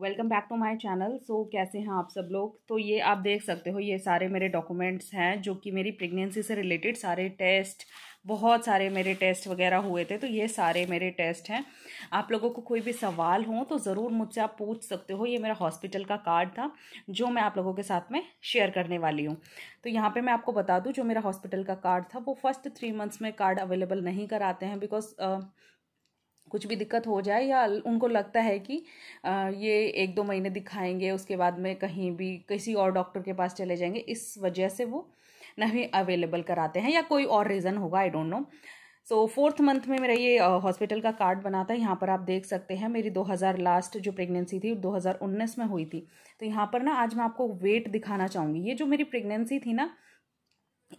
welcome back to my channel so कैसे हैं आप सब लोग तो ये आप देख सकते हो ये सारे मेरे डॉक्यूमेंट्स हैं जो कि मेरी प्रेगनेंसी से रिलेटेड सारे टेस्ट बहुत सारे मेरे टेस्ट वगैरह हुए थे तो ये सारे मेरे टेस्ट हैं आप लोगों को कोई भी सवाल हो तो ज़रूर मुझसे आप पूछ सकते हो ये मेरा हॉस्पिटल का कार्ड था जो मैं आप लोगों के साथ में शेयर करने वाली हूँ तो यहाँ पे मैं आपको बता दूँ जो मेरा हॉस्पिटल का कार्ड था वो फर्स्ट थ्री मंथ्स में कार्ड अवेलेबल नहीं कराते हैं बिकॉज कुछ भी दिक्कत हो जाए या उनको लगता है कि ये एक दो महीने दिखाएंगे उसके बाद में कहीं भी किसी और डॉक्टर के पास चले जाएंगे इस वजह से वो नहीं अवेलेबल कराते हैं या कोई और रीज़न होगा I don't know so fourth month में मेरा ये हॉस्पिटल का कार्ड बना था यहाँ पर आप देख सकते हैं मेरी 2000 लास्ट जो प्रेगनेंसी थी 2019 में हुई थी तो यहाँ पर ना आज मैं आपको वेट दिखाना चाहूँगी ये जो मेरी प्रेगनेंसी थी ना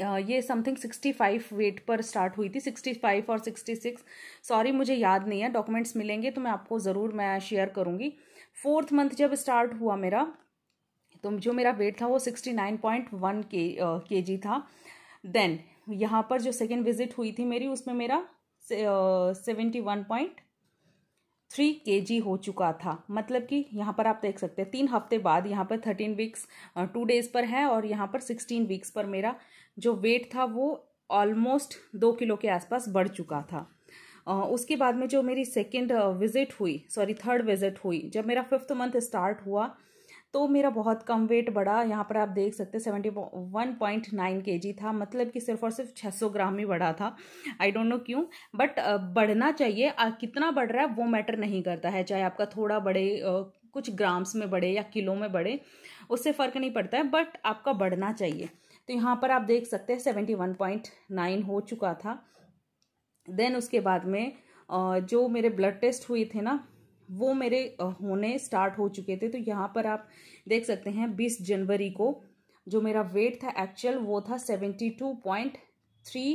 ये समथिंग सिक्सटी फाइव वेट पर स्टार्ट हुई थी सिक्सटी फाइव और सिक्सटी सिक्स सॉरी मुझे याद नहीं है डॉक्यूमेंट्स मिलेंगे तो मैं आपको ज़रूर मैं शेयर करूँगी फोर्थ मंथ जब स्टार्ट हुआ मेरा तो जो मेरा वेट था वो सिक्सटी नाइन पॉइंट वन के के जी था देन यहाँ पर जो सेकेंड विजिट हुई थी मेरी उसमें मेरा seventy one point three K जी हो चुका था मतलब कि यहाँ पर आप देख सकते हैं तीन हफ्ते बाद यहाँ पर थर्टीन वीक्स टू डेज़ पर है और यहाँ पर सिक्सटीन वीक्स पर मेरा जो वेट था वो ऑलमोस्ट दो किलो के आसपास बढ़ चुका था उसके बाद में जो मेरी सेकेंड विज़िट हुई सॉरी थर्ड विज़िट हुई जब मेरा फिफ्थ मंथ स्टार्ट हुआ तो मेरा बहुत कम वेट बढ़ा यहाँ पर आप देख सकते सेवेंटी वन पॉइंट नाइन के जी था मतलब कि सिर्फ और सिर्फ छः सौ ग्राम ही बढ़ा था आई डोंट नो क्यों बट बढ़ना चाहिए कितना बढ़ रहा है वो मैटर नहीं करता है चाहे आपका थोड़ा बढ़े कुछ ग्राम्स में बढ़े या किलो में बढ़े उससे फ़र्क नहीं पड़ता है बट आपका बढ़ना चाहिए तो यहाँ पर आप देख सकते हैं सेवेंटी वन पॉइंट नाइन हो चुका था देन उसके बाद में जो मेरे ब्लड टेस्ट हुए थे ना वो मेरे होने स्टार्ट हो चुके थे तो यहाँ पर आप देख सकते हैं बीस जनवरी को जो मेरा वेट था एक्चुअल वो था seventy two point three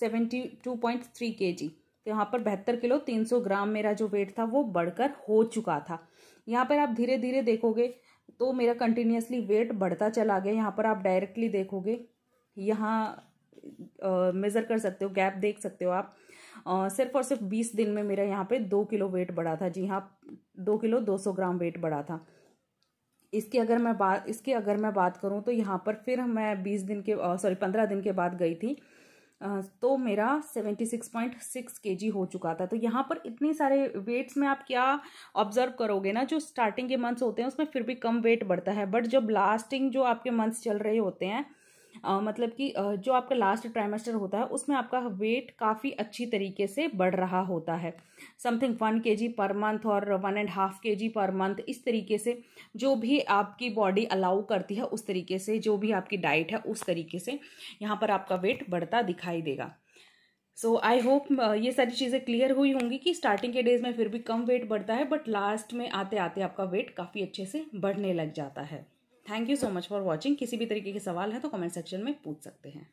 seventy two point three K G तो यहाँ पर बहत्तर किलो तीन सौ ग्राम मेरा जो वेट था वो बढ़कर हो चुका था यहाँ पर आप धीरे धीरे देखोगे तो मेरा कंटिन्यूसली वेट बढ़ता चला गया यहाँ पर आप डायरेक्टली देखोगे यहाँ मेज़र कर सकते हो गैप देख सकते हो आप सिर्फ और सिर्फ बीस दिन में मेरा यहाँ पे दो किलो वेट बढ़ा था जी हाँ दो किलो दो सौ ग्राम वेट बढ़ा था इसकी अगर मैं बात इसकी अगर मैं बात करूँ तो यहाँ पर फिर मैं बीस दिन के सॉरी पंद्रह दिन के बाद गई थी तो मेरा सेवेंटी सिक्स पॉइंट सिक्स के जी हो चुका था तो यहाँ पर इतने सारे वेट्स में आप क्या ऑब्जर्व करोगे ना जो स्टार्टिंग के मंथ्स होते हैं उसमें फिर भी कम वेट बढ़ता है बट जब लास्टिंग जो आपके मंथ्स चल रहे होते हैं मतलब कि जो आपका लास्ट ट्राइमेस्टर होता है उसमें आपका वेट काफ़ी अच्छी तरीके से बढ़ रहा होता है समथिंग वन के जी पर मंथ और वन एंड हाफ के जी पर मंथ इस तरीके से जो भी आपकी बॉडी अलाउ करती है उस तरीके से जो भी आपकी डाइट है उस तरीके से यहाँ पर आपका वेट बढ़ता दिखाई देगा सो आई होप ये सारी चीज़ें क्लियर हुई होंगी कि स्टार्टिंग के डेज में फिर भी कम वेट बढ़ता है बट लास्ट में आते आते आपका वेट काफ़ी अच्छे से बढ़ने लग जाता है thank you so much for watching किसी भी तरीके के सवाल हैं तो कमेंट सेक्शन में पूछ सकते हैं